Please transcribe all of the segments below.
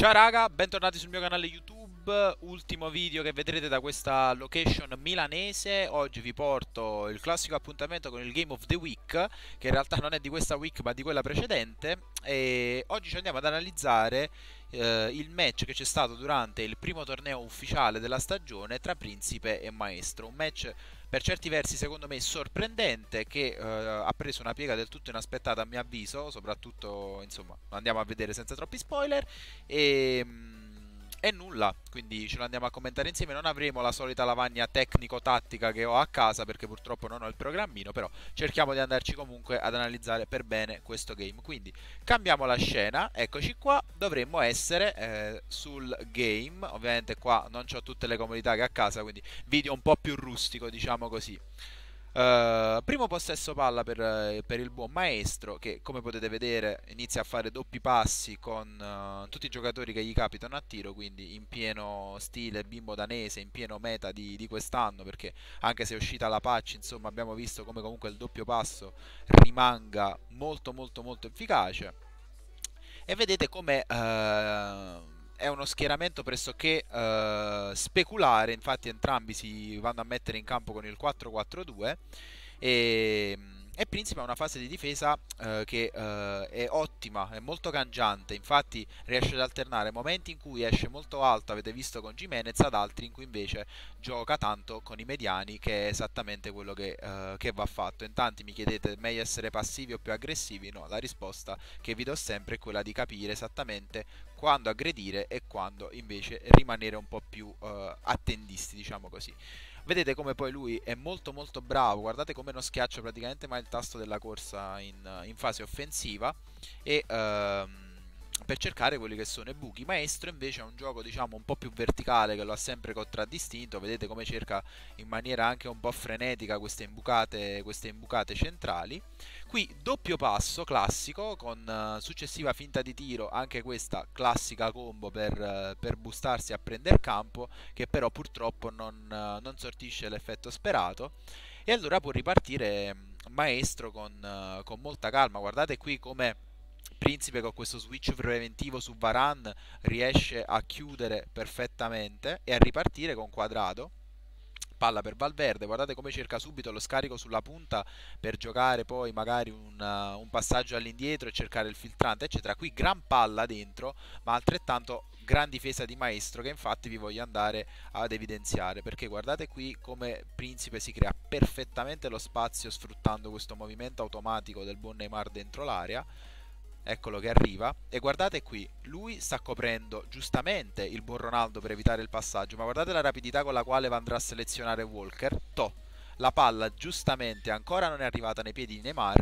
Ciao raga, bentornati sul mio canale YouTube, ultimo video che vedrete da questa location milanese, oggi vi porto il classico appuntamento con il Game of the Week, che in realtà non è di questa week ma di quella precedente, e oggi ci andiamo ad analizzare eh, il match che c'è stato durante il primo torneo ufficiale della stagione tra Principe e Maestro, un match per certi versi secondo me sorprendente che eh, ha preso una piega del tutto inaspettata a mio avviso, soprattutto insomma, andiamo a vedere senza troppi spoiler e ehm, e nulla, quindi ce lo andiamo a commentare insieme. Non avremo la solita lavagna tecnico-tattica che ho a casa perché purtroppo non ho il programmino, però cerchiamo di andarci comunque ad analizzare per bene questo game. Quindi cambiamo la scena, eccoci qua, dovremmo essere eh, sul game, ovviamente qua non ho tutte le comodità che a casa, quindi video un po' più rustico, diciamo così. Eh, primo possesso palla per, eh, per, il buon maestro che come potete vedere inizia a fare doppi passi con uh, tutti i giocatori che gli capitano a tiro quindi in pieno stile bimbo danese in pieno meta di, di quest'anno perché anche se è uscita la patch insomma abbiamo visto come comunque il doppio passo rimanga molto molto molto efficace e vedete come uh, è uno schieramento pressoché eh, speculare, infatti entrambi si vanno a mettere in campo con il 4-4-2 e ehm, e Principe ha una fase di difesa eh, che eh, è ottima, è molto cangiante, infatti riesce ad alternare momenti in cui esce molto alto, avete visto con Jimenez, ad altri in cui invece gioca tanto con i mediani, che è esattamente quello che, eh, che va fatto. In tanti mi chiedete meglio essere passivi o più aggressivi? No, la risposta che vi do sempre è quella di capire esattamente quando aggredire e quando invece rimanere un po' più eh, attendisti, diciamo così. Vedete come poi lui è molto molto bravo, guardate come non schiaccia praticamente mai il tasto della corsa in, in fase offensiva e... Ehm, per cercare quelli che sono i buchi. Maestro invece è un gioco diciamo un po' più verticale che lo ha sempre contraddistinto, vedete come cerca in maniera anche un po' frenetica queste imbucate, queste imbucate centrali. Qui doppio passo classico con uh, successiva finta di tiro, anche questa classica combo per, uh, per bustarsi a prendere campo che però purtroppo non, uh, non sortisce l'effetto sperato e allora può ripartire mm, maestro con, con molta calma, guardate qui come Principe con questo switch preventivo su Varan riesce a chiudere perfettamente e a ripartire con quadrato palla per Valverde, guardate come cerca subito lo scarico sulla punta per giocare poi magari un, uh, un passaggio all'indietro e cercare il filtrante eccetera, qui gran palla dentro ma altrettanto gran difesa di maestro che infatti vi voglio andare ad evidenziare perché guardate qui come Principe si crea perfettamente lo spazio sfruttando questo movimento automatico del buon Neymar dentro l'area eccolo che arriva e guardate qui, lui sta coprendo giustamente il buon Ronaldo per evitare il passaggio, ma guardate la rapidità con la quale andrà a selezionare Walker, to, la palla giustamente ancora non è arrivata nei piedi di Neymar,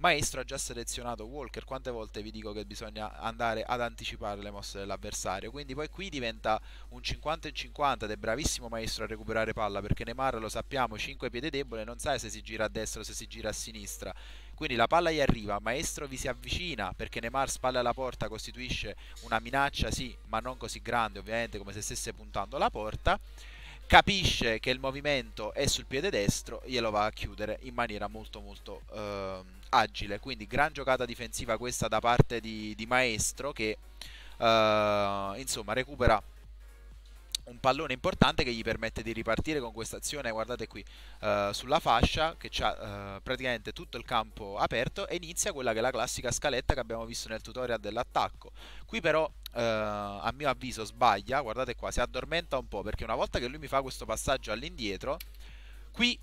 Maestro ha già selezionato Walker, quante volte vi dico che bisogna andare ad anticipare le mosse dell'avversario, quindi poi qui diventa un 50 50 ed è bravissimo Maestro a recuperare palla perché Neymar lo sappiamo, 5 piede debole, non sai se si gira a destra o se si gira a sinistra quindi la palla gli arriva, Maestro vi si avvicina perché Neymar spalla alla porta costituisce una minaccia, sì, ma non così grande ovviamente come se stesse puntando alla porta. Capisce che il movimento è sul piede destro, glielo va a chiudere in maniera molto molto eh, agile. Quindi gran giocata difensiva questa da parte di, di Maestro che eh, insomma recupera un pallone importante che gli permette di ripartire con questa azione, guardate qui, uh, sulla fascia che ha uh, eh, praticamente tutto il campo aperto e inizia quella che è la classica scaletta che abbiamo visto nel tutorial dell'attacco. Qui però uh, a mio avviso sbaglia, guardate qua, si addormenta un po' perché una volta che lui mi fa questo passaggio all'indietro, qui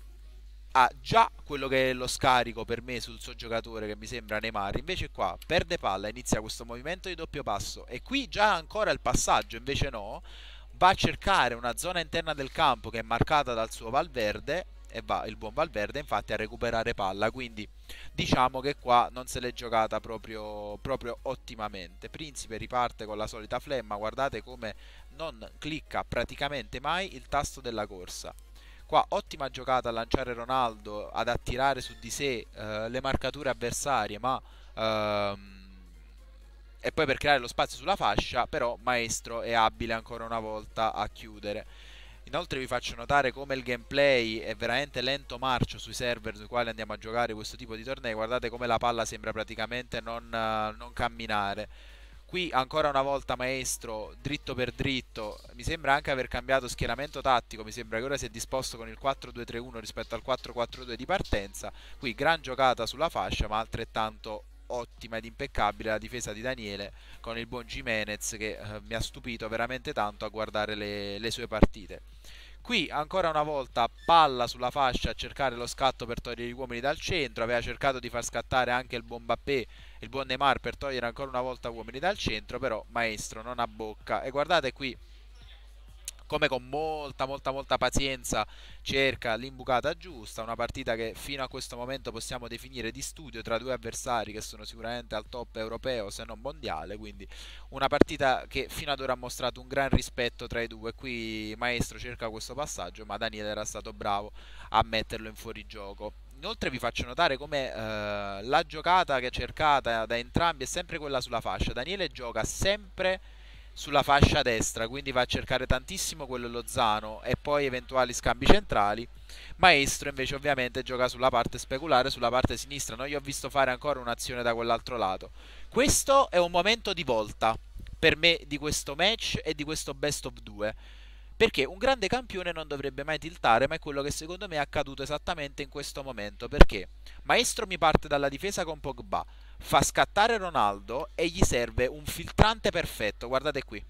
ha già quello che è lo scarico per me sul suo giocatore che mi sembra Neymar, invece qua perde palla, inizia questo movimento di doppio passo e qui già ancora il passaggio, invece no va a cercare una zona interna del campo che è marcata dal suo Valverde e va il buon Valverde infatti a recuperare palla quindi diciamo che qua non se l'è giocata proprio, proprio ottimamente Principe riparte con la solita flemma guardate come non clicca praticamente mai il tasto della corsa qua ottima giocata a lanciare Ronaldo ad attirare su di sé eh, le marcature avversarie ma ehm, e poi per creare lo spazio sulla fascia, però Maestro è abile ancora una volta a chiudere. Inoltre vi faccio notare come il gameplay è veramente lento marcio sui server sui quali andiamo a giocare questo tipo di tornei, guardate come la palla sembra praticamente non, non camminare. Qui ancora una volta Maestro, dritto per dritto, mi sembra anche aver cambiato schieramento tattico, mi sembra che ora si è disposto con il 4-2-3-1 rispetto al 4-4-2 di partenza, qui gran giocata sulla fascia ma altrettanto ottima ed impeccabile la difesa di Daniele con il buon Jimenez che eh, mi ha stupito veramente tanto a guardare le, le sue partite. Qui ancora una volta palla sulla fascia a cercare lo scatto per togliere gli uomini dal centro, aveva cercato di far scattare anche il buon Bappé e il buon Neymar per togliere ancora una volta uomini dal centro, però Maestro non ha bocca e guardate qui come con molta molta molta pazienza cerca l'imbucata giusta, una partita che fino a questo momento possiamo definire di studio tra due avversari che sono sicuramente al top europeo se non mondiale, quindi una partita che fino ad ora ha mostrato un gran rispetto tra i due, qui Maestro cerca questo passaggio ma Daniele era stato bravo a metterlo in fuorigioco inoltre vi faccio notare come eh, la giocata che è cercata da entrambi è sempre quella sulla fascia. Daniele gioca sempre sulla fascia destra, quindi va a cercare tantissimo quello Lozano e poi eventuali scambi centrali. Maestro invece ovviamente gioca sulla parte speculare, sulla parte sinistra, non gli ho visto fare ancora un'azione da quell'altro lato. Questo è un momento di volta per me di questo match e di questo best of 2. Perché un grande campione non dovrebbe mai tiltare, ma è quello che secondo me è accaduto esattamente in questo momento. Perché Maestro mi parte dalla difesa con Pogba, fa scattare Ronaldo e gli serve un filtrante perfetto. Guardate qui.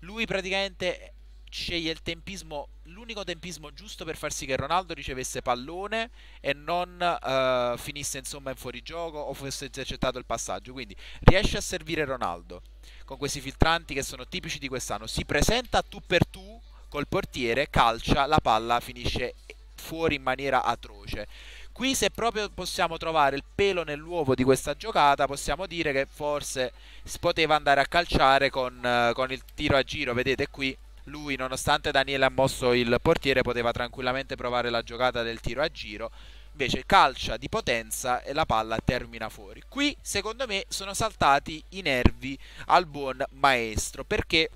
Lui praticamente sceglie il tempismo, l'unico tempismo giusto per far sì che Ronaldo ricevesse pallone e non uh, finisse insomma in fuorigioco o fosse esercitato il passaggio. Quindi riesce a servire Ronaldo con questi filtranti che sono tipici di quest'anno. Si presenta tu per tu col portiere, calcia, la palla finisce fuori in maniera atroce. Qui se proprio possiamo trovare il pelo nell'uovo di questa giocata, possiamo dire che forse si poteva andare a calciare con, eh, con il tiro a giro, vedete qui lui nonostante Daniele ha mosso il portiere poteva tranquillamente provare la giocata del tiro a giro invece calcia di potenza e la palla termina fuori qui secondo me sono saltati i nervi al buon maestro perché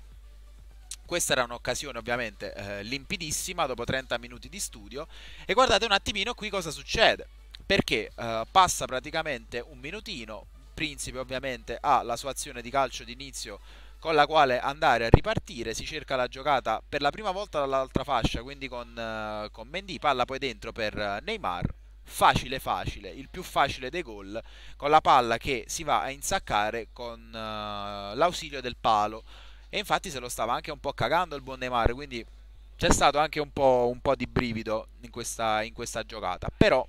questa era un'occasione ovviamente eh, limpidissima dopo 30 minuti di studio e guardate un attimino qui cosa succede perché eh, passa praticamente un minutino, Principe ovviamente ha la sua azione di calcio d'inizio con la quale andare a ripartire, si cerca la giocata per la prima volta dall'altra fascia, quindi con, eh, con Mendy, palla poi dentro per eh, Neymar, facile facile, il più facile dei gol, con la palla che si va a insaccare con eh, l'ausilio del palo e infatti se lo stava anche un po' cagando il buon Neymar, quindi c'è stato anche un po', un po di brivido in questa, in questa, giocata. Però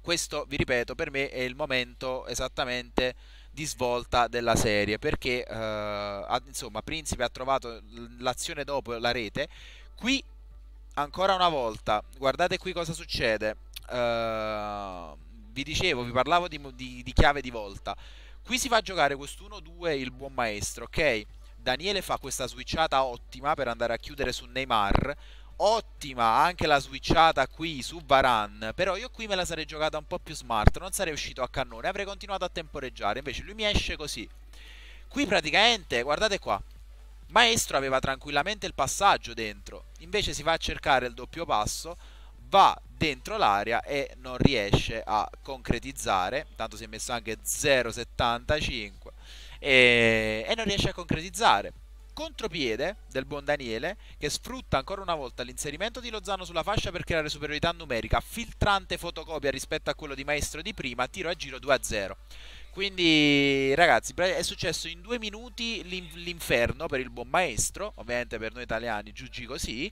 questo, vi ripeto, per me è il momento esattamente di svolta della serie, perché eh, insomma Principe ha trovato l'azione dopo la rete. Qui, ancora una volta, guardate qui cosa succede. Eh, vi dicevo, vi parlavo di, di, di chiave di volta. Qui si fa giocare quest1 2 il buon maestro, ok? Daniele fa questa switchata ottima per andare a chiudere su Neymar. Ottima anche la switchata qui su Varan. Però io qui me la sarei giocata un po' più smart. Non sarei uscito a cannone. Avrei continuato a temporeggiare. Invece lui mi esce così. Qui praticamente, guardate qua. Maestro aveva tranquillamente il passaggio dentro. Invece si va a cercare il doppio passo. Va dentro l'area e non riesce a concretizzare. Tanto si è messo anche 0,75 e, e non riesce a concretizzare contropiede del buon Daniele che sfrutta ancora una volta l'inserimento di Lozano sulla fascia per creare superiorità numerica, filtrante fotocopia rispetto a quello di Maestro di prima, tiro a giro 2-0. Quindi, ragazzi, è successo in due minuti l'inferno per il buon maestro, ovviamente per noi italiani, Giugi così,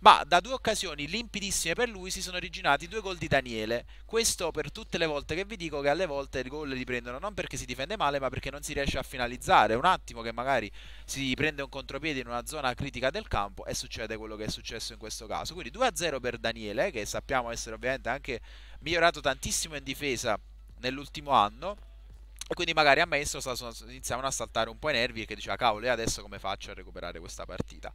ma da due occasioni limpidissime per lui si sono originati due gol di Daniele. Questo per tutte le volte che vi dico che alle volte i gol li prendono non perché si difende male, ma perché non si riesce a finalizzare. Un attimo che magari si prende un contropiede in una zona critica del campo e succede quello che è successo in questo caso. Quindi 2-0 per Daniele, che sappiamo essere ovviamente anche migliorato tantissimo in difesa nell'ultimo anno quindi magari a maestro iniziavano a saltare un po' i nervi e che diceva cavolo e adesso come faccio a recuperare questa partita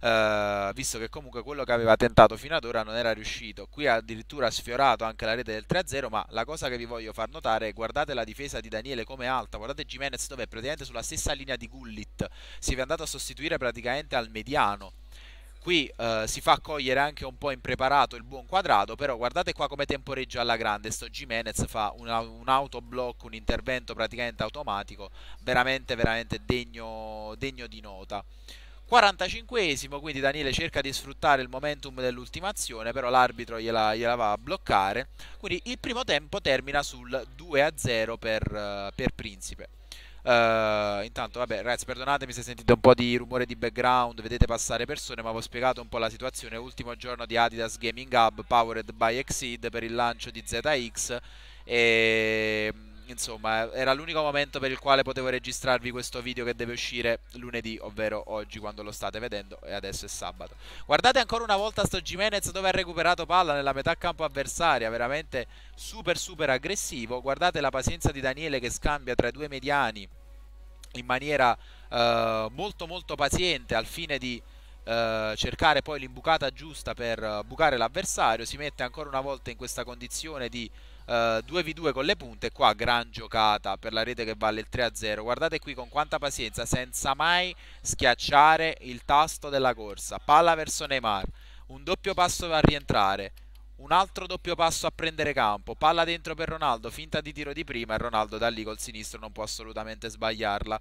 uh, visto che comunque quello che aveva tentato fino ad ora non era riuscito qui ha addirittura sfiorato anche la rete del 3-0 ma la cosa che vi voglio far notare è guardate la difesa di Daniele come alta guardate Jimenez dove è praticamente sulla stessa linea di Gullit si è andato a sostituire praticamente al mediano Qui eh, si fa cogliere anche un po' impreparato il buon quadrato, però guardate qua come temporeggia alla grande, sto Jimenez fa un, un autoblocco, un intervento praticamente automatico, veramente veramente degno, degno di nota. 45esimo, quindi Daniele cerca di sfruttare il momentum dell'ultima azione, però l'arbitro gliela, gliela, va a bloccare. Quindi il primo tempo termina sul 2-0 per, eh, per Principe. Uh, intanto, vabbè, ragazzi, perdonatemi se sentite un po' di rumore di background, vedete passare persone, ma vi ho spiegato un po' la situazione. Ultimo giorno di Adidas Gaming Hub, powered by Exceed per il lancio di ZX. E ehm, insomma, era l'unico momento per il quale potevo registrarvi questo video che deve uscire lunedì, ovvero oggi quando lo state vedendo e adesso è sabato. Guardate ancora una volta sto Jimenez dove ha recuperato palla nella metà campo avversaria, veramente super super aggressivo. Guardate la pazienza di Daniele che scambia tra i due mediani in maniera eh, molto molto paziente al fine di eh, cercare poi l'imbucata giusta per eh, bucare l'avversario, si mette ancora una volta in questa condizione di 2v2 eh, con le punte. Qua gran giocata per la rete che vale il 3-0. Guardate qui con quanta pazienza, senza mai schiacciare il tasto della corsa. Palla verso Neymar, un doppio passo va a rientrare. Un altro doppio passo a prendere campo, palla dentro per Ronaldo, finta di tiro di prima e Ronaldo da lì col sinistro non può assolutamente sbagliarla.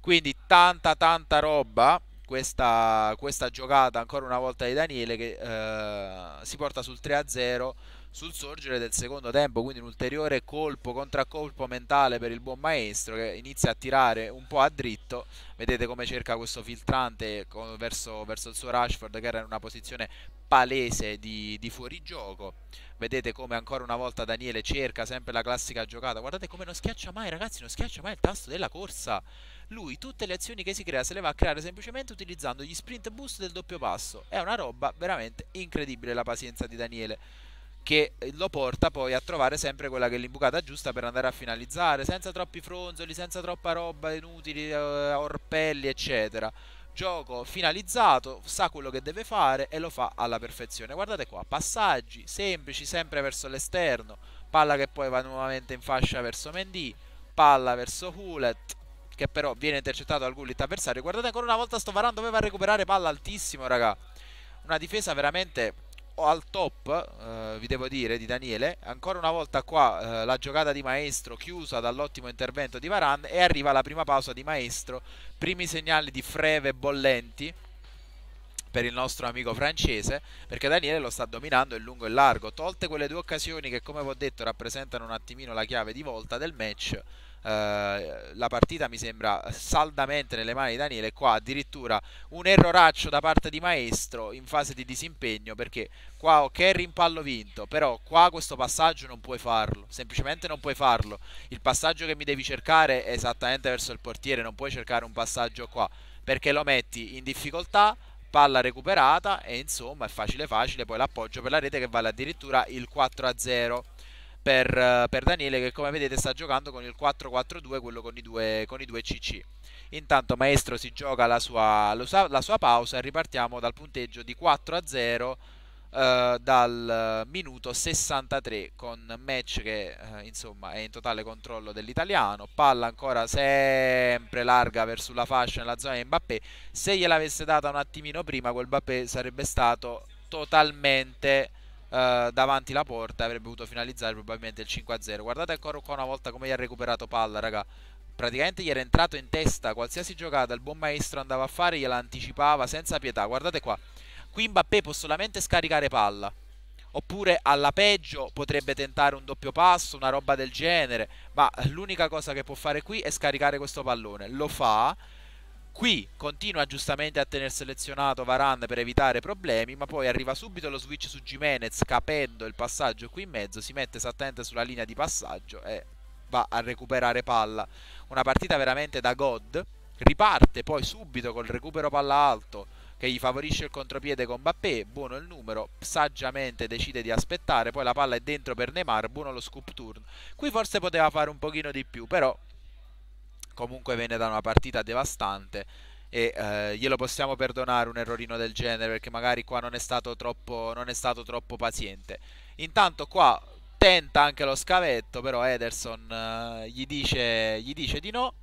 Quindi tanta tanta roba questa, questa giocata ancora una volta di Daniele che uh, si porta sul 3-0 sul sorgere del secondo tempo, quindi un ulteriore colpo contraccolpo mentale per il buon maestro che inizia a tirare un po' a dritto, vedete come cerca questo filtrante verso, verso il suo Rashford che era in una posizione palese di, di fuorigioco, vedete come ancora una volta Daniele cerca sempre la classica giocata, guardate come non schiaccia mai ragazzi, non schiaccia mai il tasto della corsa, lui tutte le azioni che si crea se le va a creare semplicemente utilizzando gli sprint boost del doppio passo, è una roba veramente incredibile la pazienza di Daniele che eh, lo porta poi a trovare sempre quella che è l'imbucata giusta per andare a finalizzare, senza troppi fronzoli, senza troppa roba inutili, eh, orpelli, eccetera. Gioco finalizzato, sa quello che deve fare e lo fa alla perfezione. Guardate qua, passaggi semplici sempre verso l'esterno, palla che poi va nuovamente in fascia verso Mendy, palla verso Hulet, che però viene intercettato dal Gullit avversario. Guardate ancora una volta sto varando, dove recuperare palla altissimo, raga. Una difesa veramente al top, eh, vi devo dire, di Daniele. Ancora una volta qua eh, la giocata di Maestro chiusa dall'ottimo intervento di Varane e arriva la prima pausa di Maestro. Primi segnali di freve bollenti per il nostro amico francese perché Daniele lo sta dominando in lungo e largo. Tolte quelle due occasioni che come vi ho detto rappresentano un attimino la chiave di volta del match eh, la partita mi sembra saldamente nelle mani di Daniele. Qua addirittura un erroraccio da parte di Maestro in fase di disimpegno perché qua ok rimpallo vinto, però qua questo passaggio non puoi farlo, semplicemente non puoi farlo. Il passaggio che mi devi cercare è esattamente verso il portiere, non puoi cercare un passaggio qua perché lo metti in difficoltà palla recuperata e insomma è facile facile poi l'appoggio per la rete che vale addirittura il 4 a 0 per, per, Daniele che come vedete sta giocando con il 4-4-2, quello con i, due, con i due CC. Intanto Maestro si gioca la sua, la sua pausa e ripartiamo dal punteggio di 4-0 eh, dal minuto 63 con match che eh, insomma è in totale controllo dell'italiano. Palla ancora sempre larga verso la fascia nella zona di Mbappé. Se gliel'avesse data un attimino prima quel Mbappé sarebbe stato totalmente eh, davanti la porta avrebbe potuto finalizzare probabilmente il 5-0. Guardate ancora qua una volta come gli ha recuperato palla, raga. Praticamente gli era entrato in testa qualsiasi giocata, il buon maestro andava a fare, gliela anticipava senza pietà. Guardate qua. Qui Mbappé può solamente scaricare palla. Oppure alla peggio potrebbe tentare un doppio passo, una roba del genere. Ma l'unica cosa che può fare qui è scaricare questo pallone. Lo fa Qui continua giustamente a tenere selezionato Varane per evitare problemi, ma poi arriva subito lo switch su Jimenez capendo il passaggio qui in mezzo, si mette esattamente sulla linea di passaggio e va a recuperare palla. Una partita veramente da god. Riparte poi subito col recupero palla alto che gli favorisce il contropiede con Bappé, buono il numero, saggiamente decide di aspettare, poi la palla è dentro per Neymar, buono lo scoop turn. Qui forse poteva fare un pochino di più, però comunque viene da una partita devastante e eh, glielo possiamo perdonare un errorino del genere perché magari qua non è stato troppo, è stato troppo paziente. Intanto qua tenta anche lo scavetto, però Ederson eh, gli, dice, gli dice di no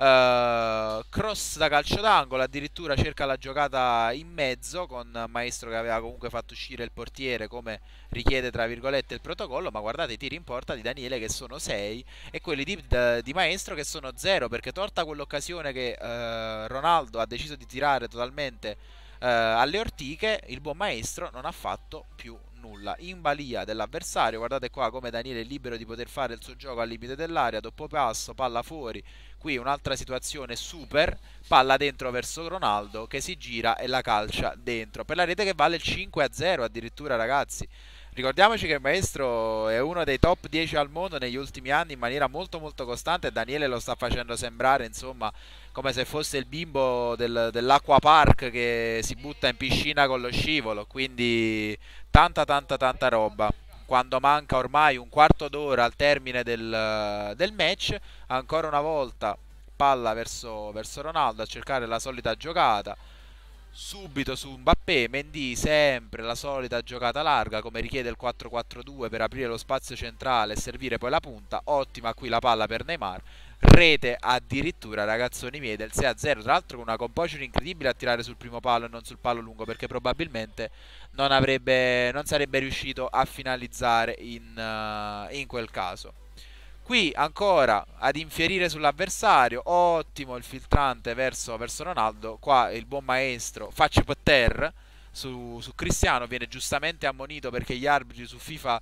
eh, cross da calcio d'angolo, addirittura cerca la giocata in mezzo con Maestro che aveva comunque fatto uscire il portiere come richiede tra virgolette il protocollo, ma guardate i tiri in porta di Daniele che sono 6 e quelli di, di Maestro che sono 0 perché torta quell'occasione che uh, Ronaldo ha deciso di tirare totalmente uh, alle ortiche, il buon Maestro non ha fatto più nulla in balia dell'avversario guardate qua come Daniele è libero di poter fare il suo gioco al limite dell'area doppio passo palla fuori qui un'altra situazione super palla dentro verso Ronaldo che si gira e la calcia dentro per la rete che vale il 5 0 addirittura ragazzi Ricordiamoci che il maestro è uno dei top 10 al mondo negli ultimi anni in maniera molto molto costante e Daniele lo sta facendo sembrare insomma come se fosse il bimbo del, park che si butta in piscina con lo scivolo, quindi tanta tanta tanta roba. Quando manca ormai un quarto d'ora al termine del, del, match, ancora una volta palla verso, verso Ronaldo a cercare la solita giocata subito su Mbappé, Mendy sempre la solita giocata larga come richiede il 4-4-2 per aprire lo spazio centrale e servire poi la punta, ottima qui la palla per Neymar, rete addirittura ragazzoni miei del 6-0, tra l'altro con una composure incredibile a tirare sul primo palo e non sul palo lungo perché probabilmente non, avrebbe, non sarebbe riuscito a finalizzare in, uh, in quel caso. Qui ancora ad infierire sull'avversario, ottimo il filtrante verso, verso, Ronaldo, qua il buon maestro faccio per terra su, su, Cristiano, viene giustamente ammonito perché gli arbitri su FIFA,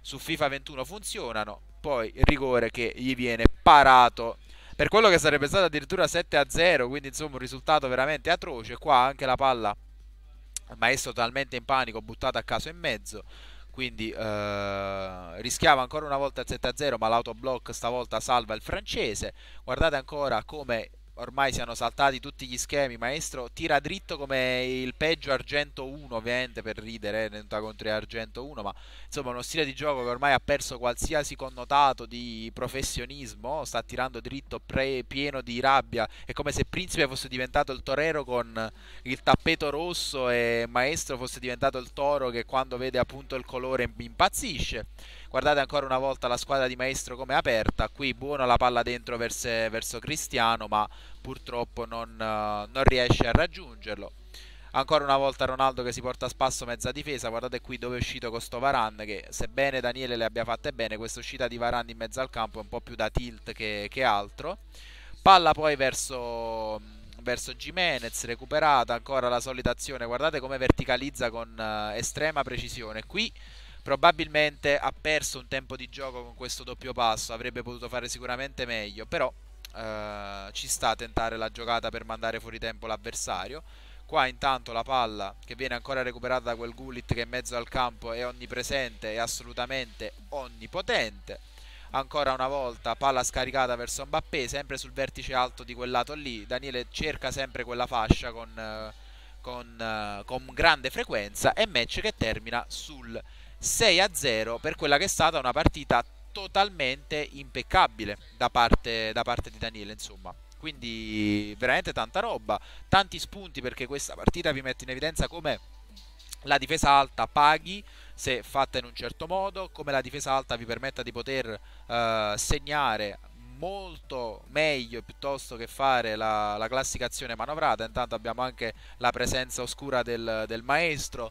su FIFA 21 funzionano, poi il rigore che gli viene parato per quello che sarebbe stato addirittura 7 a 0 quindi insomma un risultato veramente atroce qua anche la palla maestro totalmente in panico buttata a caso in mezzo quindi eh, rischiava ancora una volta il 7-0 ma l'autoblock stavolta salva il francese guardate ancora come ormai siano saltati tutti gli schemi, maestro, tira dritto come il peggio Argento 1, ovviamente per ridere, eh, contro Argento 1, ma insomma uno stile di gioco che ormai ha perso qualsiasi connotato di professionismo, sta tirando dritto pre- pieno di rabbia, è come se Principe fosse diventato il torero con il tappeto rosso e Maestro fosse diventato il toro che quando vede appunto il colore impazzisce guardate ancora una volta la squadra di maestro come aperta qui buono la palla dentro verso, verso Cristiano ma purtroppo non, eh, non riesce a raggiungerlo ancora una volta Ronaldo che si porta a spasso mezza difesa guardate qui dove è uscito questo Varane che sebbene Daniele le abbia fatte bene questa uscita di Varane in mezzo al campo è un po' più da tilt che, che altro palla poi verso, verso Jimenez recuperata ancora la solita azione guardate come verticalizza con uh, estrema precisione qui probabilmente ha perso un tempo di gioco con questo doppio passo, avrebbe potuto fare sicuramente meglio, però eh, ci sta a tentare la giocata per mandare fuori tempo l'avversario. Qua intanto la palla che viene ancora recuperata da quel Gullit che in mezzo al campo è onnipresente e assolutamente onnipotente. Ancora una volta palla scaricata verso Mbappé, sempre sul vertice alto di quel lato lì. Daniele cerca sempre quella fascia con, eh, con, eh, con grande frequenza e match che termina sul 6 a 0 per quella che è stata una partita totalmente impeccabile da parte, da parte di Daniele insomma quindi veramente tanta roba tanti spunti perché questa partita vi mette in evidenza come la difesa alta paghi se fatta in un certo modo come la difesa alta vi permetta di poter eh, segnare molto meglio piuttosto che fare la, la, classificazione manovrata. Intanto abbiamo anche la presenza oscura del, del maestro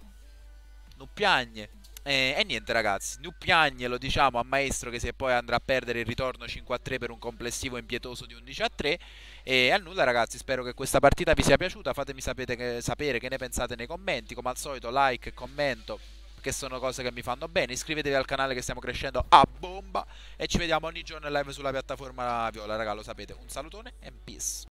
Nuppiagne e, eh, e, niente ragazzi, Nupiagne lo diciamo a Maestro che se poi andrà a perdere il ritorno 5-3 per un complessivo impietoso di 11-3 e a nulla ragazzi, spero che questa partita vi sia piaciuta, fatemi che, sapere che ne pensate nei commenti, come al solito like, commento che sono cose che mi fanno bene, iscrivetevi al canale che stiamo crescendo a bomba e ci vediamo ogni giorno in live sulla piattaforma viola, ragazzi lo sapete, un salutone e peace